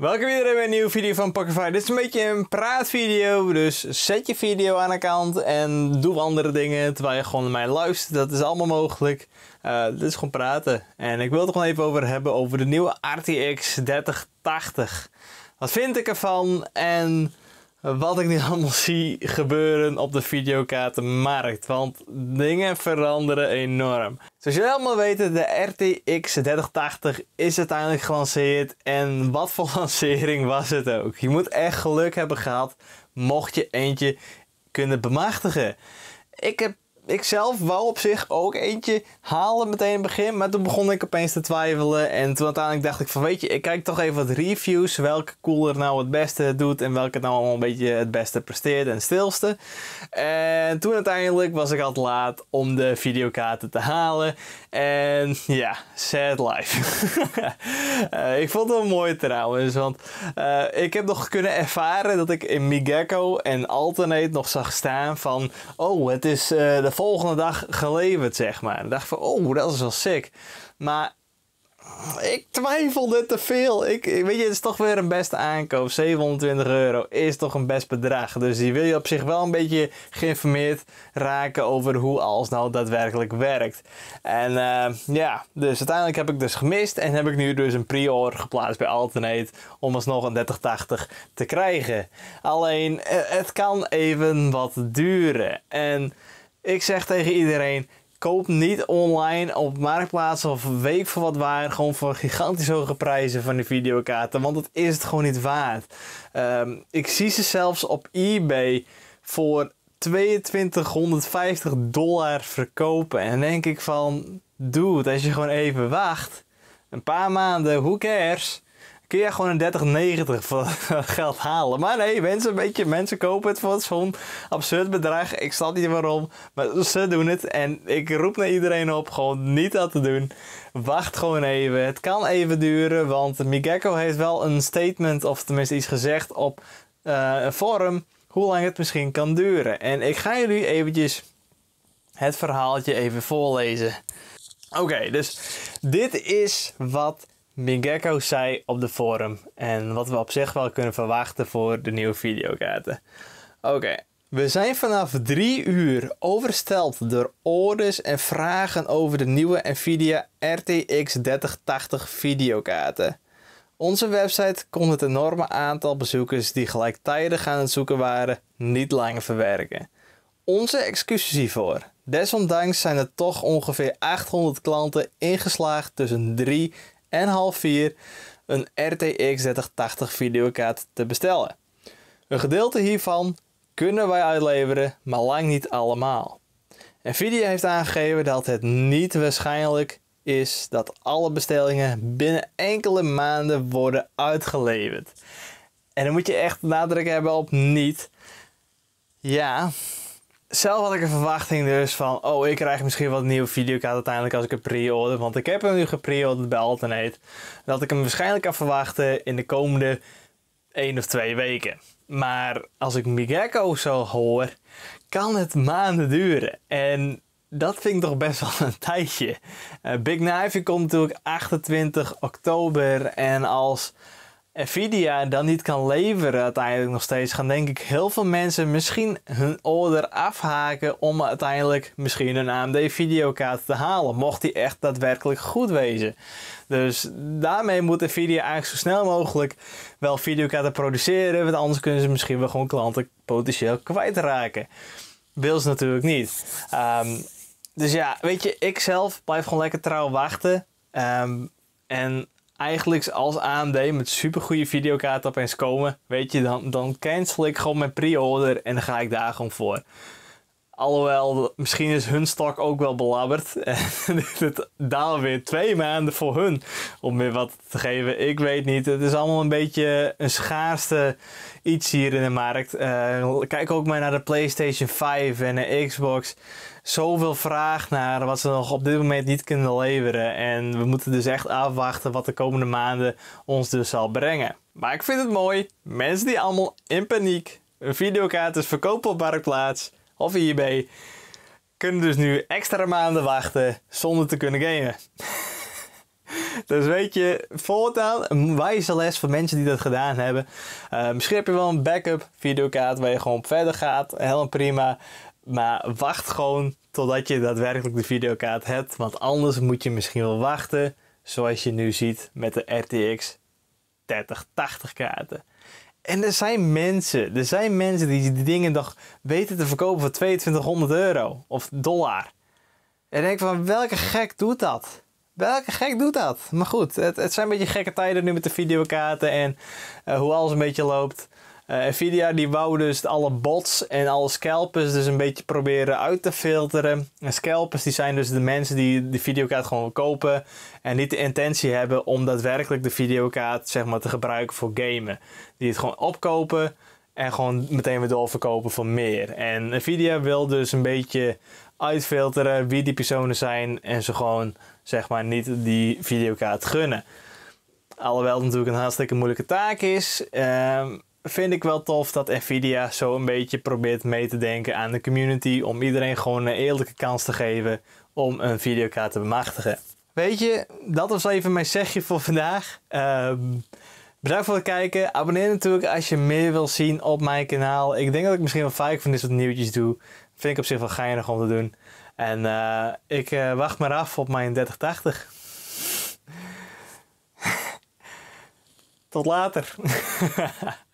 Welkom iedereen bij een nieuwe video van Pokify. Dit is een beetje een praatvideo, dus zet je video aan de kant en doe andere dingen terwijl je gewoon naar mij luistert. Dat is allemaal mogelijk. Eh, dit is gewoon praten. En ik wil het gewoon even over hebben over de nieuwe RTX 3080. Wat vind ik ervan en wat ik nu allemaal zie gebeuren op de videokaartenmarkt. Want dingen veranderen enorm. Zoals jullie allemaal weten, de RTX 3080 is uiteindelijk gelanceerd. En wat voor lancering was het ook. Je moet echt geluk hebben gehad mocht je eentje kunnen bemachtigen. Ik heb ik zelf wou op zich ook eentje halen meteen in het begin. Maar toen begon ik opeens te twijfelen. En toen uiteindelijk dacht ik van weet je, ik kijk toch even wat reviews. Welke cooler nou het beste doet en welke nou allemaal een beetje het beste presteert en stilste. En toen uiteindelijk was ik al te laat om de videokaarten te halen. En ja, sad life. Eh, ik vond het wel mooi trouwens. Want eh, ik heb nog kunnen ervaren dat ik in Migekko en Alternate nog zag staan van... Oh, het is eh, de volgende dag geleverd, zeg maar. dacht van, oh, dat is wel sick. Maar ik twijfelde te veel. Ik, weet je, het is toch weer een beste aankoop. 720 euro is toch een best bedrag. Dus die wil je op zich wel een beetje geïnformeerd raken over hoe alles nou daadwerkelijk werkt. En eh, ja, dus uiteindelijk heb ik dus gemist. En heb ik nu dus een prior geplaatst bij Alternate. Om alsnog een 3080 te krijgen. Alleen, eh, het kan even wat duren. En ik zeg tegen iedereen, koop niet online op marktplaats of week voor wat waar. Gewoon voor gigantisch hoge prijzen van die videokaarten. Want dat is het gewoon niet waard. Ehm, ik zie ze zelfs op eBay voor 2250 dollar verkopen. En denk ik van, dude, als je gewoon even wacht. Een paar maanden, who cares? kun je gewoon een 3090 voor geld halen. Maar nee, mensen, een beetje, mensen kopen het voor zo'n absurd bedrag. Ik snap niet waarom, maar ze doen het. En ik roep naar iedereen op, gewoon niet dat te doen. Wacht gewoon even. Het kan even duren, want Migeko heeft wel een statement, of tenminste iets gezegd op eh, een forum, hoe lang het misschien kan duren. En ik ga jullie eventjes het verhaaltje even voorlezen. Oké, dus dit is wat Bingeko zei op de forum en wat we op zich wel kunnen verwachten voor de nieuwe videokaarten. Oké, we zijn vanaf drie uur oversteld door orders en vragen over de nieuwe Nvidia RTX 3080 videokaarten. Onze website kon het enorme aantal bezoekers die gelijktijdig aan het zoeken waren niet langer verwerken. Onze excuses hiervoor. Desondanks zijn er toch ongeveer 800 klanten ingeslaagd tussen 3 en half 4 een RTX 3080 videokaart te bestellen. Een gedeelte hiervan kunnen wij uitleveren, maar lang niet allemaal. Nvidia heeft aangegeven dat het niet waarschijnlijk is dat alle bestellingen binnen enkele maanden worden uitgeleverd. En dan moet je echt nadruk hebben op niet. Ja, zelf had ik een verwachting dus van, oh, ik krijg misschien wat nieuwe videokaart uiteindelijk als ik het pre-order. Want ik heb hem nu gepre-orderd bij Alternate. Dat ik hem waarschijnlijk kan verwachten in de komende 1 of twee weken. Maar als ik Migeko zo hoor, kan het maanden duren. En dat vind ik toch best wel een tijdje. Eh, Big Knife komt natuurlijk 28 oktober. En als Nvidia dan niet kan leveren uiteindelijk nog steeds, gaan denk ik heel veel mensen misschien hun order afhaken om uiteindelijk misschien een AMD videokaart te halen, mocht die echt daadwerkelijk goed wezen. Dus daarmee moet Nvidia eigenlijk zo snel mogelijk wel videokaarten produceren, want anders kunnen ze misschien wel gewoon klanten potentieel kwijtraken. Wil ze natuurlijk niet. Ehm, dus ja, weet je, ik zelf blijf gewoon lekker trouw wachten. Ehm, en eigenlijk als AMD met supergoeie videokaarten opeens komen, weet je, dan, dan cancel ik gewoon mijn pre-order en dan ga ik daar gewoon voor. Alhoewel, misschien is hun stok ook wel belabberd. En het daar weer twee maanden voor hun om weer wat te geven. Ik weet niet. Het is allemaal een beetje een schaarste iets hier in de markt. Uh, kijk ook maar naar de PlayStation 5 en de Xbox. Zoveel vraag naar wat ze nog op dit moment niet kunnen leveren. En we moeten dus echt afwachten wat de komende maanden ons dus zal brengen. Maar ik vind het mooi. Mensen die allemaal in paniek een videokaart is verkopen op Marktplaats of eBay kunnen dus nu extra maanden wachten zonder te kunnen gamen. dus weet je, voortaan een wijze les voor mensen die dat gedaan hebben. Uh, je wel een backup videokaart waar je gewoon verder gaat. Helemaal prima. Maar wacht gewoon totdat je daadwerkelijk de videokaart hebt. Want anders moet je misschien wel wachten. Zoals je nu ziet met de RTX 3080 kaarten. En er zijn mensen, er zijn mensen die die dingen nog weten te verkopen voor 2200 euro of dollar. En denk van, welke gek doet dat? Welke gek doet dat? Maar goed, het, het zijn een beetje gekke tijden nu met de videokaarten en eh, hoe alles een beetje loopt. Eh, Nvidia die wou dus alle bots en alle scalpers dus een beetje proberen uit te filteren. En scalpers die zijn dus de mensen die de videokaart gewoon kopen en niet de intentie hebben om daadwerkelijk de videokaart zeg maar te gebruiken voor gamen. Die het gewoon opkopen en gewoon meteen weer doorverkopen voor meer. En Nvidia wil dus een beetje uitfilteren wie die personen zijn en ze gewoon zeg maar niet die videokaart gunnen. Alhoewel het natuurlijk een hartstikke moeilijke taak is. Ehm, vind ik wel tof dat Nvidia zo een beetje probeert mee te denken aan de community. Om iedereen gewoon een eerlijke kans te geven om een videokaart te bemachtigen. Weet je, dat was even mijn zegje voor vandaag. Ehm, bedankt voor het kijken. Abonneer natuurlijk als je meer wil zien op mijn kanaal. Ik denk dat ik misschien wel vaak van dit soort nieuwtjes doe. Vind ik op zich wel geinig om te doen. En eh, ik eh, wacht maar af op mijn 3080. Tot later.